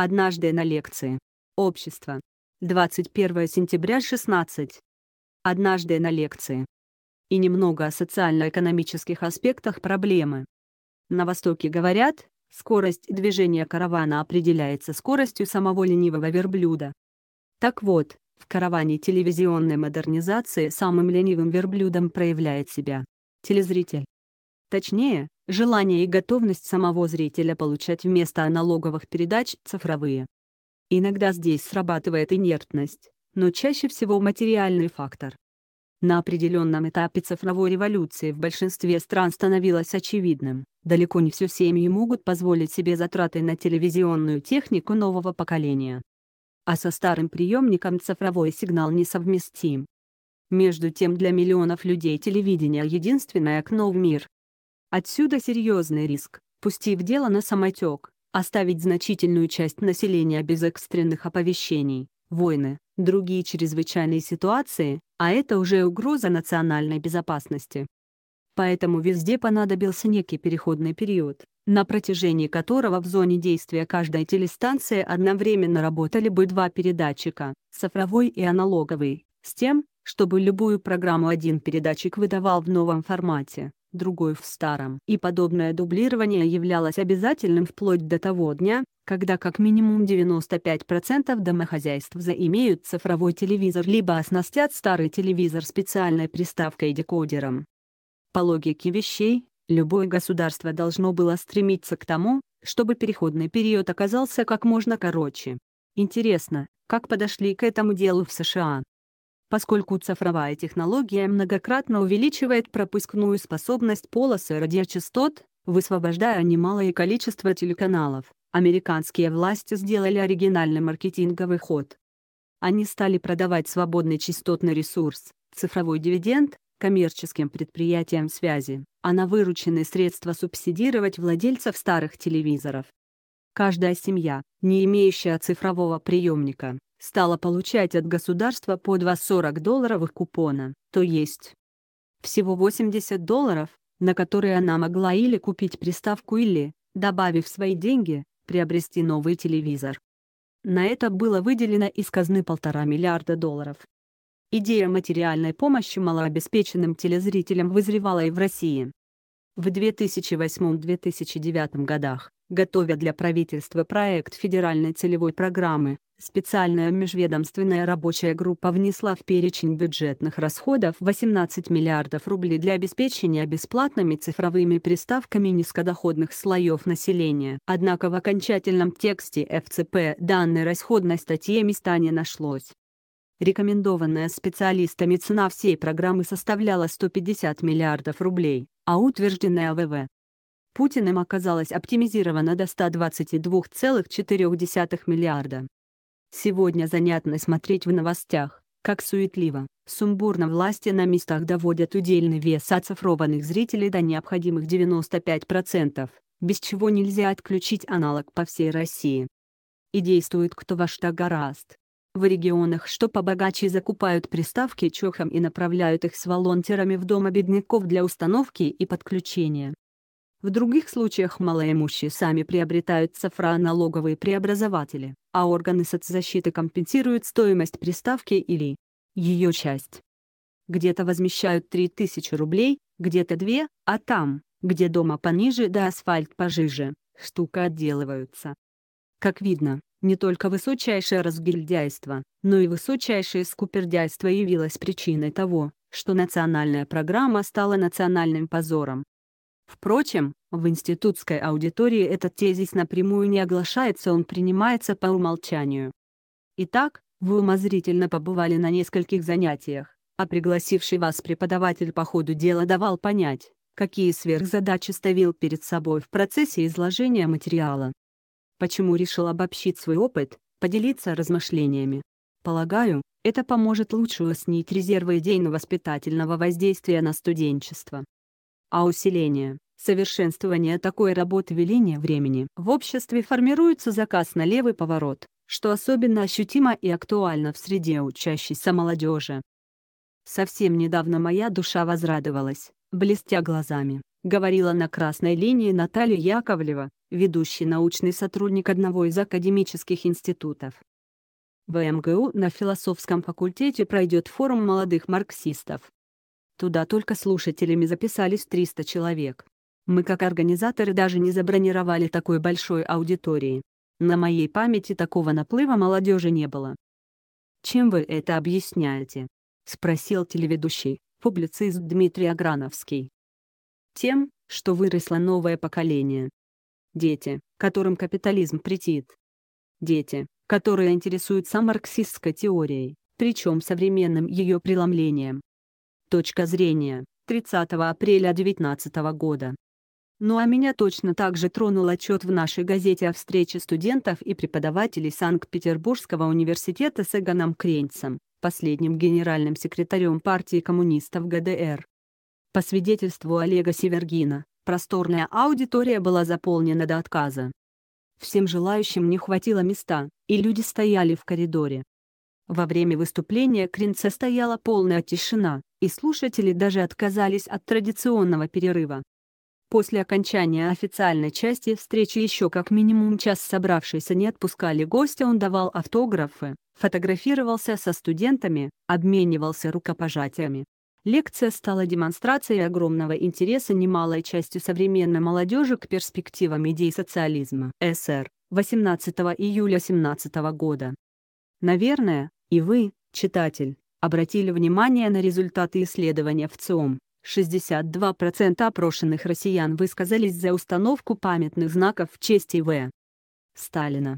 Однажды на лекции. Общество. 21 сентября 16. Однажды на лекции. И немного о социально-экономических аспектах проблемы. На Востоке говорят, скорость движения каравана определяется скоростью самого ленивого верблюда. Так вот, в караване телевизионной модернизации самым ленивым верблюдом проявляет себя телезритель. Точнее, желание и готовность самого зрителя получать вместо аналоговых передач цифровые. Иногда здесь срабатывает инертность, но чаще всего материальный фактор. На определенном этапе цифровой революции в большинстве стран становилось очевидным, далеко не все семьи могут позволить себе затраты на телевизионную технику нового поколения. А со старым приемником цифровой сигнал несовместим. Между тем для миллионов людей телевидение — единственное окно в мир, Отсюда серьезный риск, пустив дело на самотек, оставить значительную часть населения без экстренных оповещений, войны, другие чрезвычайные ситуации, а это уже угроза национальной безопасности. Поэтому везде понадобился некий переходный период, на протяжении которого в зоне действия каждой телестанции одновременно работали бы два передатчика, цифровой и аналоговый, с тем, чтобы любую программу один передатчик выдавал в новом формате, другой в старом. И подобное дублирование являлось обязательным вплоть до того дня, когда как минимум 95% домохозяйств заимеют цифровой телевизор либо оснастят старый телевизор специальной приставкой-декодером. и По логике вещей, любое государство должно было стремиться к тому, чтобы переходный период оказался как можно короче. Интересно, как подошли к этому делу в США поскольку цифровая технология многократно увеличивает пропускную способность полосы радиочастот, высвобождая немалое количество телеканалов, американские власти сделали оригинальный маркетинговый ход. Они стали продавать свободный частотный ресурс, цифровой дивиденд, коммерческим предприятиям связи, а на вырученные средства субсидировать владельцев старых телевизоров. Каждая семья, не имеющая цифрового приемника, стала получать от государства по 2,40 долларовых купона, то есть всего 80 долларов, на которые она могла или купить приставку или, добавив свои деньги, приобрести новый телевизор. На это было выделено из казны полтора миллиарда долларов. Идея материальной помощи малообеспеченным телезрителям вызревала и в России. В 2008-2009 годах, готовя для правительства проект федеральной целевой программы Специальная межведомственная рабочая группа внесла в перечень бюджетных расходов 18 миллиардов рублей для обеспечения бесплатными цифровыми приставками низкодоходных слоев населения. Однако в окончательном тексте ФЦП данной расходной статье места не нашлось. Рекомендованная специалистами цена всей программы составляла 150 миллиардов рублей, а утвержденная ВВ Путиным оказалась оптимизирована до 122,4 миллиарда. Сегодня занятно смотреть в новостях, как суетливо, сумбурно власти на местах доводят удельный вес оцифрованных зрителей до необходимых 95%, без чего нельзя отключить аналог по всей России. И действует кто во что гораст. В регионах что побогаче закупают приставки чохом и направляют их с волонтерами в дома бедняков для установки и подключения. В других случаях малоимущие сами приобретают цифроналоговые преобразователи, а органы соцзащиты компенсируют стоимость приставки или ее часть. Где-то возмещают 3000 рублей, где-то 2, а там, где дома пониже да асфальт пожиже, штука отделываются. Как видно, не только высочайшее разгильдяйство, но и высочайшее скупердяйство явилось причиной того, что национальная программа стала национальным позором. Впрочем, в институтской аудитории этот тезис напрямую не оглашается, он принимается по умолчанию. Итак, вы умозрительно побывали на нескольких занятиях, а пригласивший вас преподаватель по ходу дела давал понять, какие сверхзадачи ставил перед собой в процессе изложения материала. Почему решил обобщить свой опыт, поделиться размышлениями? Полагаю, это поможет лучше уяснить резервы идейно-воспитательного воздействия на студенчество а усиление. Совершенствование такой работы веления времени в обществе формируется заказ на левый поворот, что особенно ощутимо и актуально в среде учащейся молодежи. Совсем недавно моя душа возрадовалась, блестя глазами, говорила на красной линии Наталья Яковлева, ведущий научный сотрудник одного из академических институтов. В МГУ на философском факультете пройдет форум молодых марксистов, Туда только слушателями записались 300 человек. Мы как организаторы даже не забронировали такой большой аудитории. На моей памяти такого наплыва молодежи не было. «Чем вы это объясняете?» — спросил телеведущий, публицист Дмитрий Аграновский. «Тем, что выросло новое поколение. Дети, которым капитализм претит. Дети, которые интересуются марксистской теорией, причем современным ее преломлением, Точка зрения. 30 апреля 2019 года. Ну а меня точно так же тронул отчет в нашей газете о встрече студентов и преподавателей Санкт-Петербургского университета с Эгоном Кренцем, последним генеральным секретарем партии коммунистов ГДР. По свидетельству Олега Севергина, просторная аудитория была заполнена до отказа. Всем желающим не хватило места, и люди стояли в коридоре. Во время выступления Кринца стояла полная тишина, и слушатели даже отказались от традиционного перерыва. После окончания официальной части встречи еще как минимум час собравшиеся не отпускали гостя, он давал автографы, фотографировался со студентами, обменивался рукопожатиями. Лекция стала демонстрацией огромного интереса немалой частью современной молодежи к перспективам идей социализма СР 18 июля 17 года. Наверное, и вы, читатель, обратили внимание на результаты исследования в ЦИОМ. 62% опрошенных россиян высказались за установку памятных знаков в честь И.В. Сталина.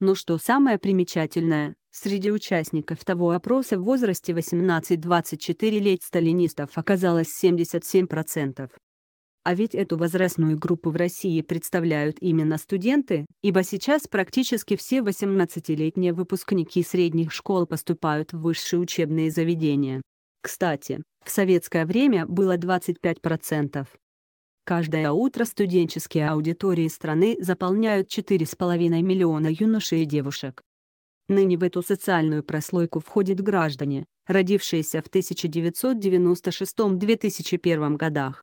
Но что самое примечательное, среди участников того опроса в возрасте 18-24 лет сталинистов оказалось 77%. А ведь эту возрастную группу в России представляют именно студенты, ибо сейчас практически все 18-летние выпускники средних школ поступают в высшие учебные заведения. Кстати, в советское время было 25%. Каждое утро студенческие аудитории страны заполняют 4,5 миллиона юношей и девушек. Ныне в эту социальную прослойку входят граждане, родившиеся в 1996-2001 годах,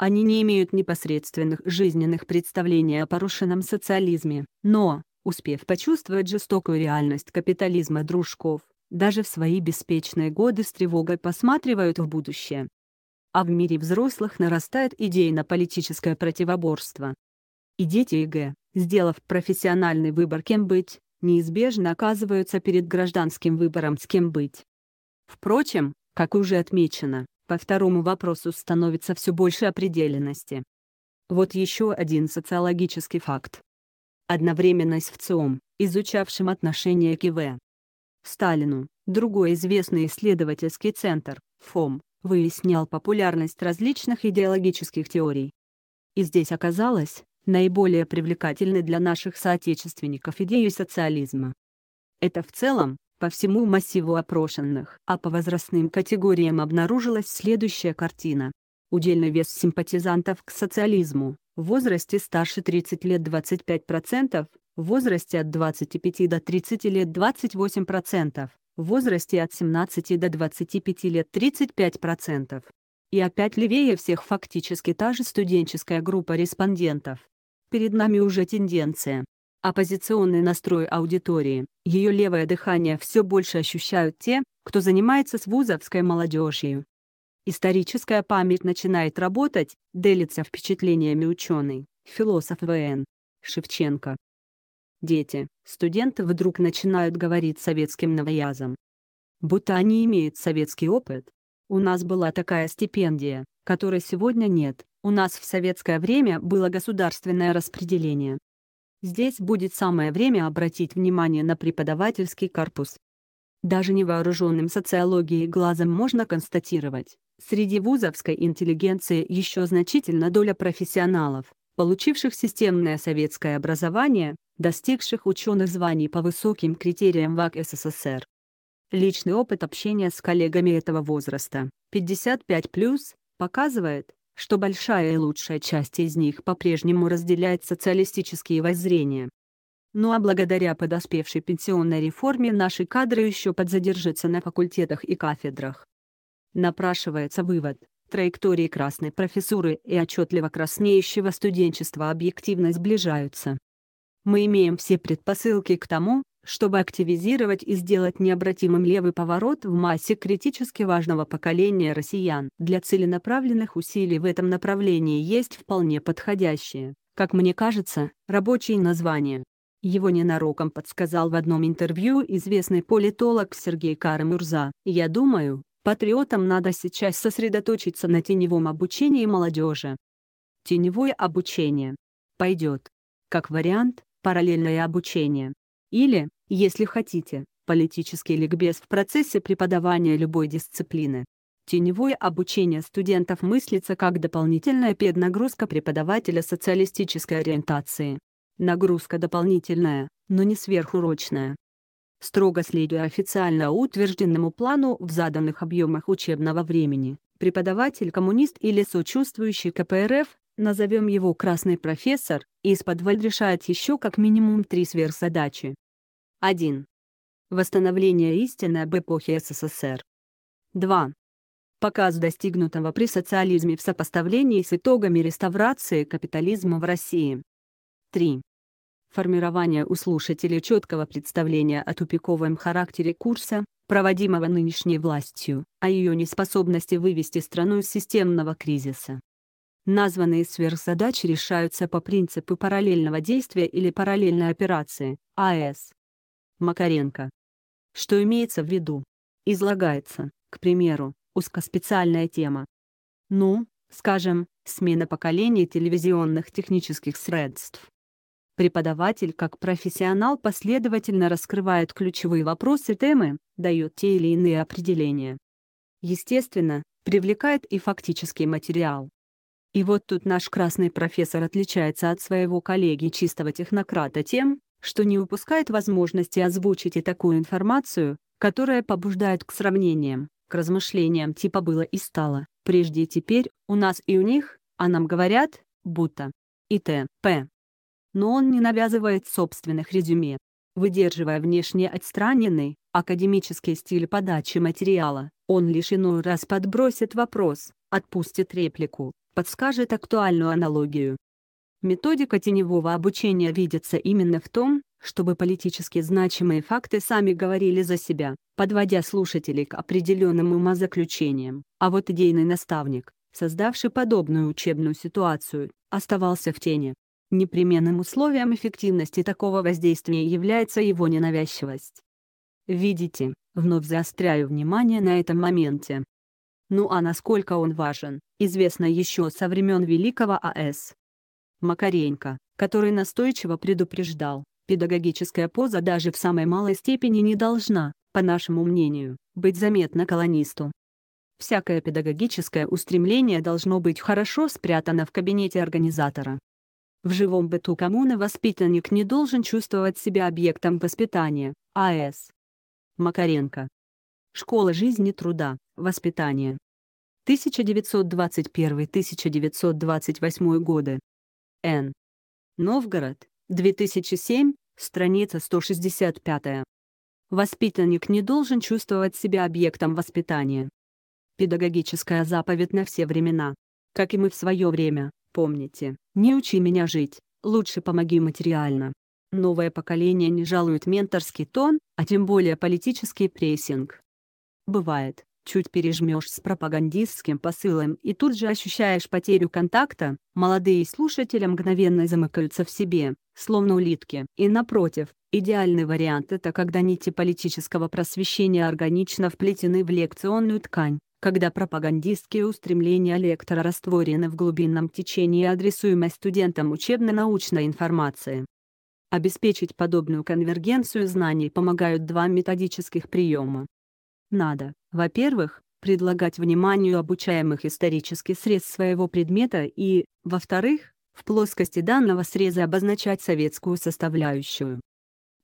они не имеют непосредственных жизненных представлений о порушенном социализме, но, успев почувствовать жестокую реальность капитализма дружков, даже в свои беспечные годы с тревогой посматривают в будущее. А в мире взрослых нарастает идейно-политическое противоборство. И дети ЕГЭ, сделав профессиональный выбор кем быть, неизбежно оказываются перед гражданским выбором с кем быть. Впрочем, как уже отмечено, по второму вопросу становится все больше определенности. Вот еще один социологический факт. Одновременно в ЦИОМ, изучавшим отношение к ИВ. Сталину, другой известный исследовательский центр, ФОМ, выяснял популярность различных идеологических теорий. И здесь оказалось, наиболее привлекательной для наших соотечественников идеей социализма. Это в целом, по всему массиву опрошенных, а по возрастным категориям обнаружилась следующая картина. Удельный вес симпатизантов к социализму, в возрасте старше 30 лет 25%, в возрасте от 25 до 30 лет 28%, в возрасте от 17 до 25 лет 35%. И опять левее всех фактически та же студенческая группа респондентов. Перед нами уже тенденция, оппозиционный настрой аудитории, ее левое дыхание все больше ощущают те, кто занимается с вузовской молодежью. Историческая память начинает работать, делится впечатлениями ученый, философ ВН, Шевченко. Дети, студенты вдруг начинают говорить советским новоязом. Будто они имеют советский опыт. У нас была такая стипендия, которой сегодня нет, у нас в советское время было государственное распределение, Здесь будет самое время обратить внимание на преподавательский корпус. Даже невооруженным социологией глазом можно констатировать, среди вузовской интеллигенции еще значительная доля профессионалов, получивших системное советское образование, достигших ученых званий по высоким критериям ВАК СССР. Личный опыт общения с коллегами этого возраста, 55+, показывает, что большая и лучшая часть из них по-прежнему разделяет социалистические воззрения. Ну а благодаря подоспевшей пенсионной реформе наши кадры еще подзадержатся на факультетах и кафедрах. Напрашивается вывод, траектории красной профессуры и отчетливо краснеющего студенчества объективно сближаются. Мы имеем все предпосылки к тому, чтобы активизировать и сделать необратимым левый поворот в массе критически важного поколения россиян. Для целенаправленных усилий в этом направлении есть вполне подходящее, как мне кажется, рабочее название. Его ненароком подсказал в одном интервью известный политолог Сергей Карамурза. «Я думаю, патриотам надо сейчас сосредоточиться на теневом обучении молодежи. Теневое обучение. Пойдет. Как вариант, параллельное обучение. Или, если хотите, политический ликбез в процессе преподавания любой дисциплины. Теневое обучение студентов мыслится как дополнительная педнагрузка преподавателя социалистической ориентации. Нагрузка дополнительная, но не сверхурочная. Строго следуя официально утвержденному плану в заданных объемах учебного времени, преподаватель коммунист или сочувствующий КПРФ, назовем его «красный профессор», из-под решает еще как минимум три сверхзадачи. 1. Восстановление истины об эпохе СССР. 2. Показ достигнутого при социализме в сопоставлении с итогами реставрации капитализма в России. 3. Формирование у слушателей четкого представления о тупиковом характере курса, проводимого нынешней властью, о ее неспособности вывести страну из системного кризиса. Названные сверхзадачи решаются по принципу параллельного действия или параллельной операции, АС. Макаренко. Что имеется в виду? Излагается, к примеру, узкоспециальная тема. Ну, скажем, смена поколений телевизионных технических средств. Преподаватель как профессионал последовательно раскрывает ключевые вопросы темы, дает те или иные определения. Естественно, привлекает и фактический материал. И вот тут наш красный профессор отличается от своего коллеги чистого технократа тем, что не упускает возможности озвучить и такую информацию, которая побуждает к сравнениям, к размышлениям типа «было» и «стало», прежде и теперь, у нас и у них, а нам говорят, будто, и т.п. Но он не навязывает собственных резюме, выдерживая внешне отстраненный, академический стиль подачи материала, он лишь иной раз подбросит вопрос, отпустит реплику, подскажет актуальную аналогию, Методика теневого обучения видится именно в том, чтобы политически значимые факты сами говорили за себя, подводя слушателей к определенным умозаключениям. А вот идейный наставник, создавший подобную учебную ситуацию, оставался в тени. Непременным условием эффективности такого воздействия является его ненавязчивость. Видите, вновь заостряю внимание на этом моменте. Ну а насколько он важен, известно еще со времен великого А.С. Макаренко, который настойчиво предупреждал, педагогическая поза даже в самой малой степени не должна, по нашему мнению, быть заметна колонисту. Всякое педагогическое устремление должно быть хорошо спрятано в кабинете организатора. В живом быту коммуны воспитанник не должен чувствовать себя объектом воспитания, А.С. Макаренко. Школа жизни труда, воспитание. 1921-1928 годы. Н. Новгород, 2007, страница 165. Воспитанник не должен чувствовать себя объектом воспитания. Педагогическая заповедь на все времена. Как и мы в свое время, помните, не учи меня жить, лучше помоги материально. Новое поколение не жалует менторский тон, а тем более политический прессинг. Бывает, чуть пережмешь с пропагандистским посылом и тут же ощущаешь потерю контакта, молодые слушатели мгновенно замыкаются в себе, словно улитки. И напротив, идеальный вариант – это когда нити политического просвещения органично вплетены в лекционную ткань, когда пропагандистские устремления лектора растворены в глубинном течении адресуемой студентам учебно-научной информации. Обеспечить подобную конвергенцию знаний помогают два методических приема. Надо, во-первых, предлагать вниманию обучаемых исторический срез своего предмета и, во-вторых, в плоскости данного среза обозначать советскую составляющую.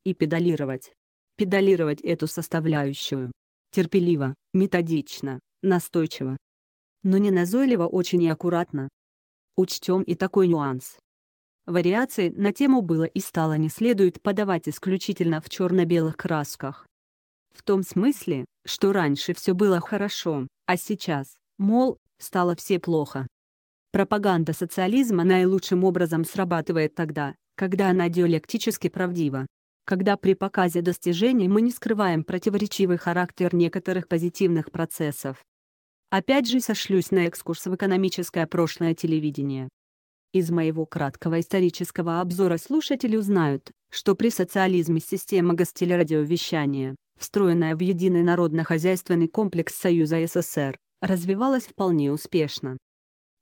И педалировать. Педалировать эту составляющую. Терпеливо, методично, настойчиво. Но не назойливо очень и аккуратно. Учтем и такой нюанс. Вариации на тему было и стало не следует подавать исключительно в черно-белых красках. В том смысле, что раньше все было хорошо, а сейчас, мол, стало все плохо. Пропаганда социализма наилучшим образом срабатывает тогда, когда она диалектически правдива. Когда при показе достижений мы не скрываем противоречивый характер некоторых позитивных процессов. Опять же сошлюсь на экскурс в экономическое прошлое телевидение. Из моего краткого исторического обзора слушатели узнают, что при социализме система гостелерадиовещания встроенная в единый народно-хозяйственный комплекс Союза СССР, развивалась вполне успешно.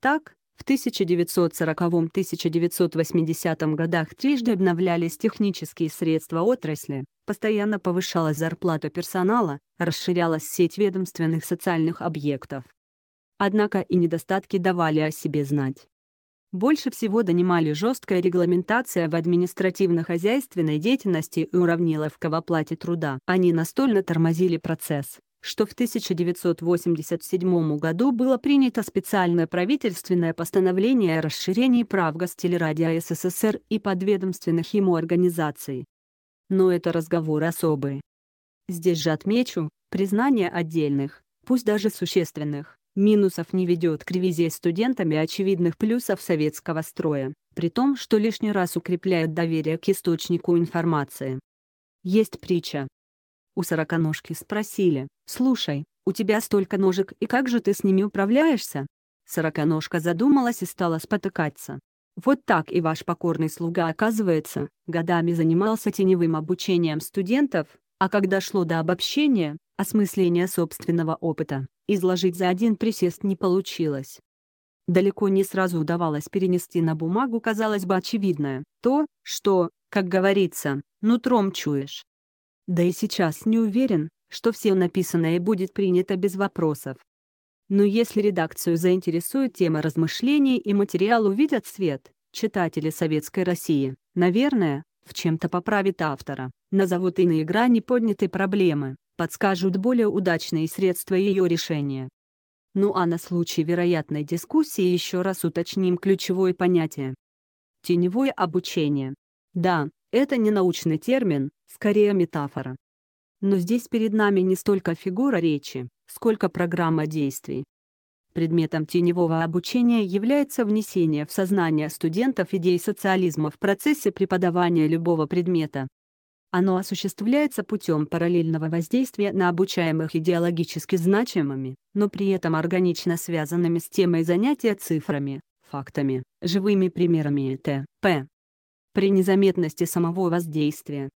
Так, в 1940-1980 годах трижды обновлялись технические средства отрасли, постоянно повышалась зарплата персонала, расширялась сеть ведомственных социальных объектов. Однако и недостатки давали о себе знать. Больше всего донимали жесткая регламентация в административно-хозяйственной деятельности и уравниловка в оплате труда. Они настольно тормозили процесс что в 1987 году было принято специальное правительственное постановление о расширении прав гостелерадио СССР и подведомственных ему организаций. Но это разговор особый. Здесь же отмечу, признание отдельных, пусть даже существенных, Минусов не ведет к ревизии студентами очевидных плюсов советского строя, при том, что лишний раз укрепляет доверие к источнику информации. Есть притча. У сороконожки спросили, «Слушай, у тебя столько ножек и как же ты с ними управляешься?» Сороконожка задумалась и стала спотыкаться. Вот так и ваш покорный слуга оказывается, годами занимался теневым обучением студентов, а когда шло до обобщения, осмысления собственного опыта, изложить за один присест не получилось. Далеко не сразу удавалось перенести на бумагу, казалось бы, очевидное, то, что, как говорится, нутром чуешь. Да и сейчас не уверен, что все написанное будет принято без вопросов. Но если редакцию заинтересует тема размышлений и материал увидят свет, читатели советской России, наверное, в чем-то поправит автора назовут иные грани поднятой проблемы, подскажут более удачные средства ее решения. Ну а на случай вероятной дискуссии еще раз уточним ключевое понятие. Теневое обучение. Да, это не научный термин, скорее метафора. Но здесь перед нами не столько фигура речи, сколько программа действий. Предметом теневого обучения является внесение в сознание студентов идей социализма в процессе преподавания любого предмета, оно осуществляется путем параллельного воздействия на обучаемых идеологически значимыми, но при этом органично связанными с темой занятия цифрами, фактами, живыми примерами и т.п. При незаметности самого воздействия.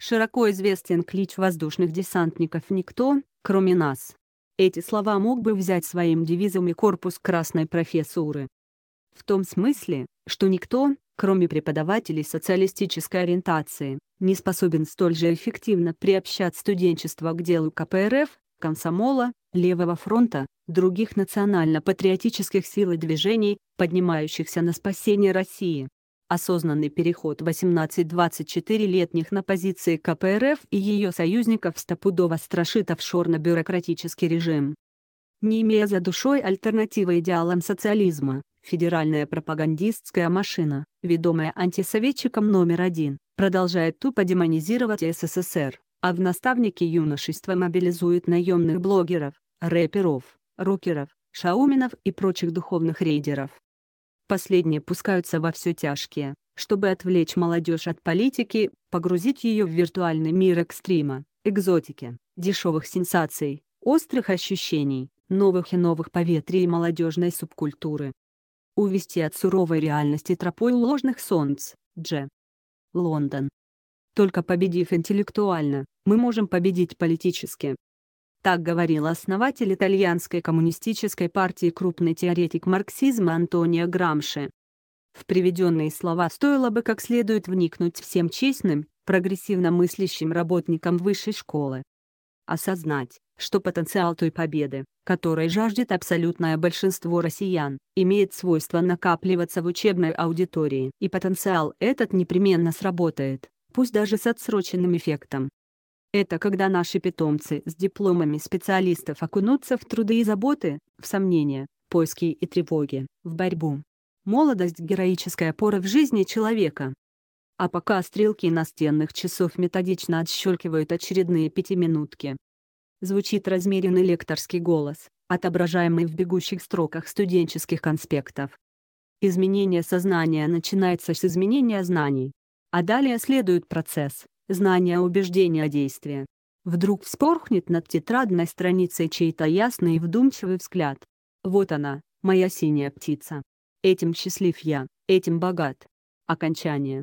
Широко известен клич воздушных десантников «Никто, кроме нас». Эти слова мог бы взять своим девизом и корпус красной профессуры. В том смысле, что никто, кроме преподавателей социалистической ориентации, не способен столь же эффективно приобщать студенчество к делу КПРФ, комсомола, Левого фронта, других национально-патриотических сил и движений, поднимающихся на спасение России. Осознанный переход 18-24-летних на позиции КПРФ и ее союзников стопудово страшит офшорно-бюрократический режим. Не имея за душой альтернативы идеалам социализма, Федеральная пропагандистская машина, ведомая антисоветчиком номер один, продолжает тупо демонизировать СССР, а в наставнике юношества мобилизует наемных блогеров, рэперов, рокеров, шауменов и прочих духовных рейдеров. Последние пускаются во все тяжкие, чтобы отвлечь молодежь от политики, погрузить ее в виртуальный мир экстрима, экзотики, дешевых сенсаций, острых ощущений, новых и новых поветрий молодежной субкультуры увести от суровой реальности тропой ложных солнц, Дж. Лондон. Только победив интеллектуально, мы можем победить политически. Так говорил основатель итальянской коммунистической партии крупный теоретик марксизма Антонио Грамши. В приведенные слова стоило бы как следует вникнуть всем честным, прогрессивно мыслящим работникам высшей школы, осознать, что потенциал той победы, которой жаждет абсолютное большинство россиян, имеет свойство накапливаться в учебной аудитории. И потенциал этот непременно сработает, пусть даже с отсроченным эффектом. Это когда наши питомцы с дипломами специалистов окунутся в труды и заботы, в сомнения, поиски и тревоги, в борьбу. Молодость – героическая пора в жизни человека, а пока стрелки настенных часов методично отщелкивают очередные пятиминутки. Звучит размеренный лекторский голос, отображаемый в бегущих строках студенческих конспектов. Изменение сознания начинается с изменения знаний. А далее следует процесс – знания убеждения действия. Вдруг вспорхнет над тетрадной страницей чей-то ясный и вдумчивый взгляд. Вот она, моя синяя птица. Этим счастлив я, этим богат. Окончание.